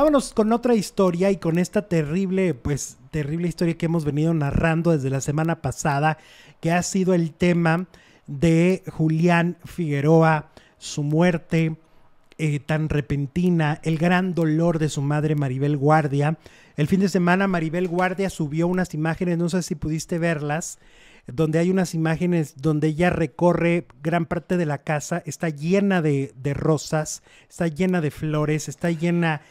Vámonos con otra historia y con esta terrible, pues terrible historia que hemos venido narrando desde la semana pasada, que ha sido el tema de Julián Figueroa, su muerte eh, tan repentina, el gran dolor de su madre Maribel Guardia. El fin de semana Maribel Guardia subió unas imágenes, no sé si pudiste verlas, donde hay unas imágenes donde ella recorre gran parte de la casa, está llena de, de rosas, está llena de flores, está llena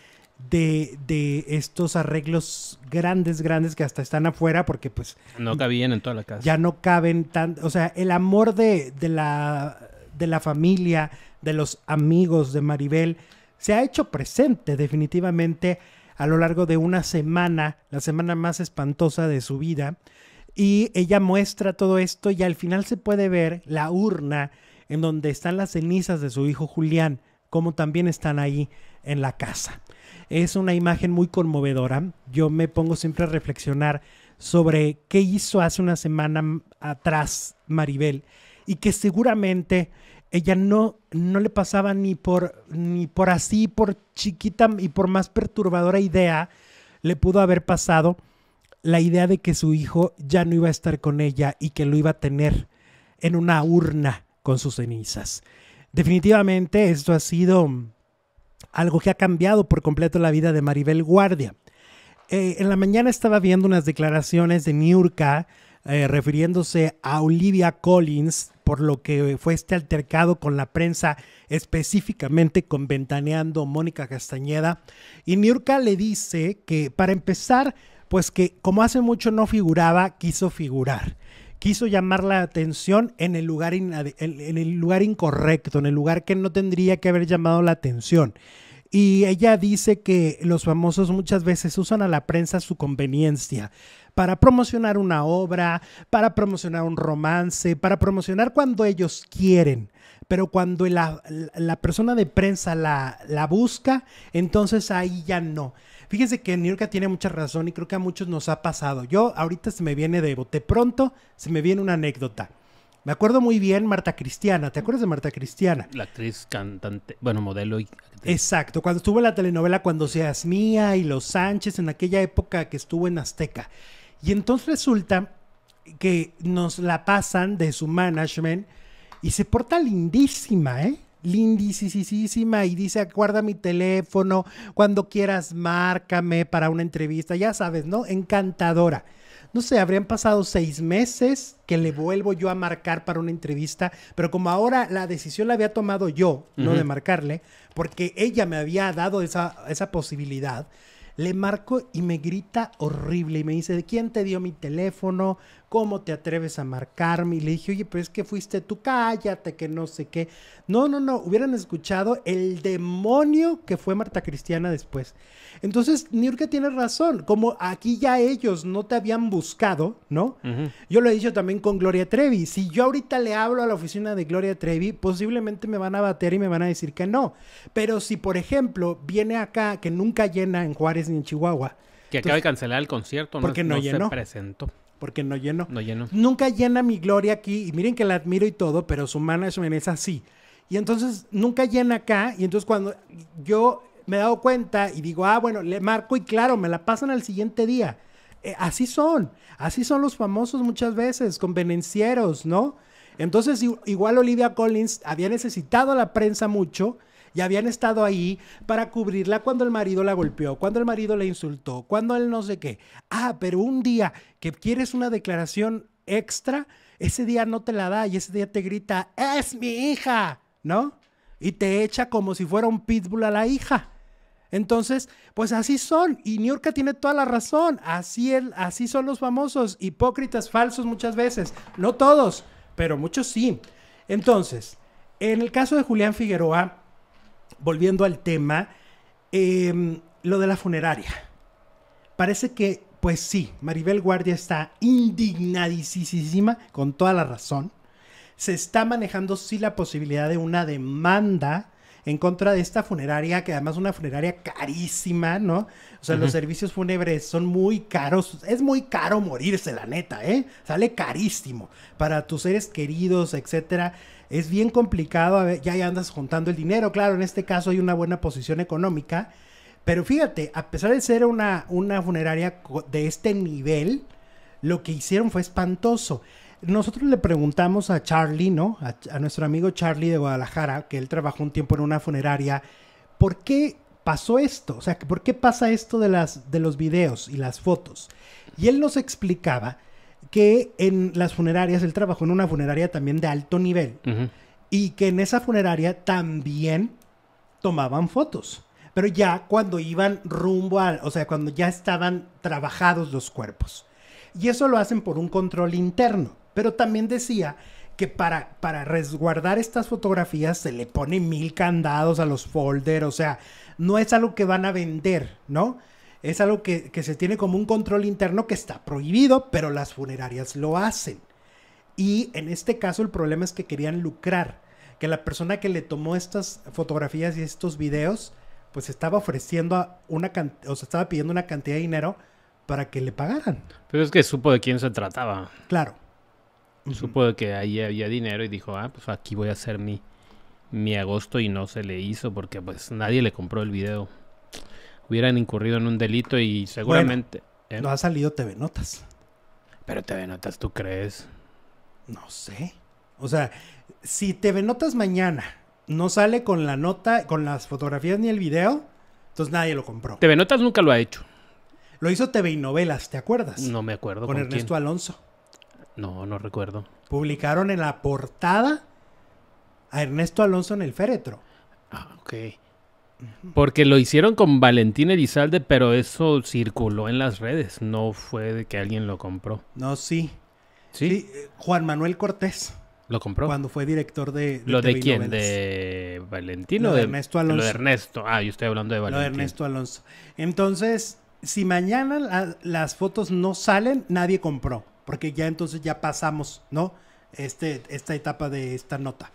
de, de, estos arreglos grandes, grandes que hasta están afuera porque pues... No cabían en toda la casa. Ya no caben tan... O sea, el amor de, de, la, de la familia, de los amigos de Maribel, se ha hecho presente definitivamente a lo largo de una semana, la semana más espantosa de su vida. Y ella muestra todo esto y al final se puede ver la urna en donde están las cenizas de su hijo Julián, como también están ahí en la casa. Es una imagen muy conmovedora. Yo me pongo siempre a reflexionar sobre qué hizo hace una semana atrás Maribel y que seguramente ella no, no le pasaba ni por, ni por así, por chiquita y por más perturbadora idea, le pudo haber pasado la idea de que su hijo ya no iba a estar con ella y que lo iba a tener en una urna con sus cenizas. Definitivamente esto ha sido algo que ha cambiado por completo la vida de Maribel Guardia. Eh, en la mañana estaba viendo unas declaraciones de Niurka eh, refiriéndose a Olivia Collins por lo que fue este altercado con la prensa, específicamente con Ventaneando Mónica Castañeda. Y Niurka le dice que para empezar, pues que como hace mucho no figuraba, quiso figurar quiso llamar la atención en el, lugar en el lugar incorrecto, en el lugar que no tendría que haber llamado la atención. Y ella dice que los famosos muchas veces usan a la prensa a su conveniencia para promocionar una obra, para promocionar un romance, para promocionar cuando ellos quieren. Pero cuando la, la persona de prensa la, la busca, entonces ahí ya no. Fíjense que Niurka tiene mucha razón y creo que a muchos nos ha pasado. Yo ahorita se me viene de bote pronto, se me viene una anécdota. Me acuerdo muy bien Marta Cristiana, ¿te acuerdas de Marta Cristiana? La actriz cantante, bueno, modelo y... Exacto, cuando estuvo en la telenovela Cuando seas mía y Los Sánchez, en aquella época que estuvo en Azteca. Y entonces resulta que nos la pasan de su management y se porta lindísima, ¿eh? Lindísima y dice, acuerda mi teléfono, cuando quieras márcame para una entrevista, ya sabes, ¿no? Encantadora. No sé, habrían pasado seis meses que le vuelvo yo a marcar para una entrevista, pero como ahora la decisión la había tomado yo, no de marcarle, porque ella me había dado esa, esa posibilidad, le marco y me grita horrible y me dice, ¿de quién te dio mi teléfono? ¿Cómo te atreves a marcarme? Y le dije, oye, pero es que fuiste tú, cállate, que no sé qué. No, no, no, hubieran escuchado el demonio que fue Marta Cristiana después. Entonces, Niurka tiene razón, como aquí ya ellos no te habían buscado, ¿no? Yo lo he dicho también con Gloria Trevi, si yo ahorita le hablo a la oficina de Gloria Trevi, posiblemente me van a bater y me van a decir que no. Pero si, por ejemplo, viene acá, que nunca llena en Juárez, en Chihuahua. Que acaba de cancelar el concierto, ¿no? Porque no, no llenó. Porque no llenó. No llenó. Nunca llena mi gloria aquí. Y miren que la admiro y todo, pero su management es así. Y entonces nunca llena acá. Y entonces cuando yo me he dado cuenta y digo, ah, bueno, le marco y claro, me la pasan al siguiente día. Eh, así son. Así son los famosos muchas veces, convenencieros, ¿no? Entonces, igual Olivia Collins había necesitado a la prensa mucho y habían estado ahí para cubrirla cuando el marido la golpeó, cuando el marido la insultó, cuando él no sé qué. Ah, pero un día que quieres una declaración extra, ese día no te la da y ese día te grita, es mi hija, ¿no? Y te echa como si fuera un pitbull a la hija. Entonces, pues así son. Y Niurka tiene toda la razón. Así, el, así son los famosos, hipócritas, falsos muchas veces. No todos, pero muchos sí. Entonces, en el caso de Julián Figueroa, volviendo al tema, em, lo de la funeraria. Parece que, pues sí, Maribel Guardia está indignadísima con toda la razón. Se está manejando sí la posibilidad de una demanda en contra de esta funeraria, que además es una funeraria carísima, ¿no? O sea, los servicios fúnebres son muy caros. Es muy caro morirse, la neta, ¿eh? Sale carísimo para tus seres queridos, etcétera. Es bien complicado, a ver, ya, andas juntando el dinero, claro, en este caso hay una buena posición económica. Pero fíjate, a pesar de ser una, una funeraria de este nivel, lo que hicieron fue espantoso. Nosotros le preguntamos a Charlie, ¿no? A, nuestro amigo Charlie de Guadalajara, que él trabajó un tiempo en una funeraria, ¿por qué pasó esto? O sea, ¿por qué pasa esto de, las, de los videos y las fotos? Y él nos explicaba que en las funerarias, él trabajó en una funeraria también de alto nivel, y que en esa funeraria también tomaban fotos. Pero ya cuando iban rumbo al, o sea, cuando ya estaban trabajados los cuerpos. Y eso lo hacen por un control interno. Pero también decía que para, para resguardar estas fotografías se le pone mil candados a los folders, o sea, no es algo que van a vender, ¿no? Es algo que, que se tiene como un control interno que está prohibido, pero las funerarias lo hacen. Y en este caso el problema es que querían lucrar, que la persona que le tomó estas fotografías y estos videos, pues estaba ofreciendo una o sea, estaba pidiendo una cantidad de dinero para que le pagaran. Pero es que supo de quién se trataba. Claro. Supo que ahí había dinero y dijo, ah, pues aquí voy a hacer mi, mi agosto y no se le hizo porque pues nadie le compró el video. Hubieran incurrido en un delito y seguramente... ¿eh? No ha salido TV Notas. Pero TV Notas, ¿tú crees? No sé. O sea, si TV Notas mañana no sale con la nota, con las fotografías ni el video, entonces nadie lo compró. TV Notas nunca lo ha hecho. Lo hizo TV y Novelas, ¿te acuerdas? No me acuerdo. Con, Ernesto Alonso. No, no recuerdo. Publicaron en la portada a Ernesto Alonso en el féretro. Ah, ok. Porque lo hicieron con Valentín Elizalde, pero eso circuló en las redes. No fue de que alguien lo compró. No, sí. Sí. Eh, Juan Manuel Cortés. ¿Lo compró? Cuando fue director de... ¿Lo de quién? ¿De Valentín o de, Ernesto Alonso? Ernesto. Ah, yo estoy hablando de Valentín. Lo de Ernesto Alonso. Entonces, si mañana las fotos no salen, nadie compró porque ya entonces ya pasamos, ¿no? Este, esta etapa de esta nota.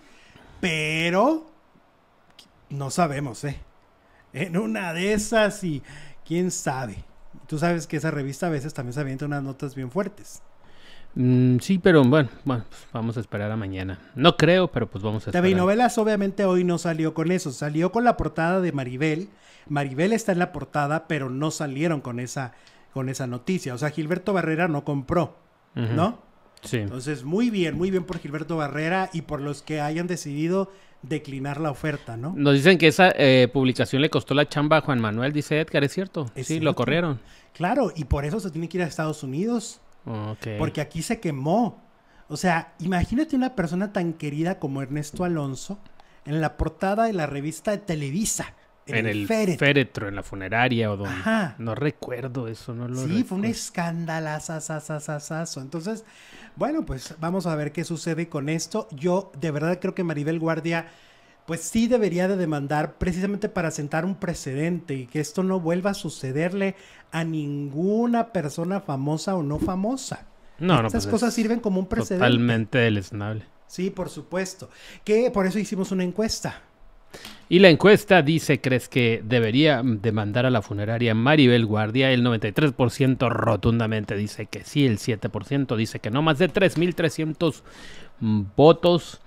Pero no sabemos, ¿eh? En una de esas y quién sabe. Tú sabes que esa revista a veces también se avienta unas notas bien fuertes. Mm, sí, pero bueno, bueno pues vamos a esperar a mañana. No creo, pero pues vamos a esperar. TV Novelas obviamente hoy no salió con eso, salió con la portada de Maribel. Maribel está en la portada, pero no salieron con esa, con esa noticia. O sea, Gilberto Barrera no compró. ¿no? Sí. Entonces, muy bien, muy bien por Gilberto Barrera y por los que hayan decidido declinar la oferta, ¿no? Nos dicen que esa eh, publicación le costó la chamba a Juan Manuel, dice Edgar, ¿es cierto? sí, lo corrieron. Claro, y por eso se tiene que ir a Estados Unidos. Porque aquí se quemó. O sea, imagínate una persona tan querida como Ernesto Alonso en la portada de la revista de Televisa en, el, féretro. en la funeraria o donde. No recuerdo eso, no lo Sí, fue un escándalazo. Entonces, bueno, pues vamos a ver qué sucede con esto. Yo de verdad creo que Maribel Guardia, pues sí debería de demandar precisamente para sentar un precedente y que esto no vuelva a sucederle a ninguna persona famosa o no famosa. No, no. Esas pues, cosas sirven como un precedente. Totalmente deleznable. Sí, por supuesto. Que por eso hicimos una encuesta. Y la encuesta dice, ¿crees que debería demandar a la funeraria Maribel Guardia? El 93% rotundamente dice que sí, el 7% dice que no, más de 3.300 votos.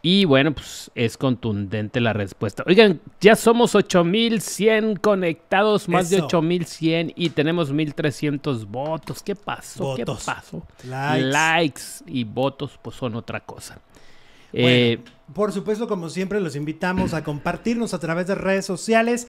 Y bueno, pues es contundente la respuesta. Oigan, ya somos 8100 conectados, más de 8100 y tenemos 1300 votos. ¿Qué pasó? ¿Qué pasó? Likes. Likes y votos pues son otra cosa. Eh, por supuesto, como siempre, los invitamos a compartirnos a través de redes sociales,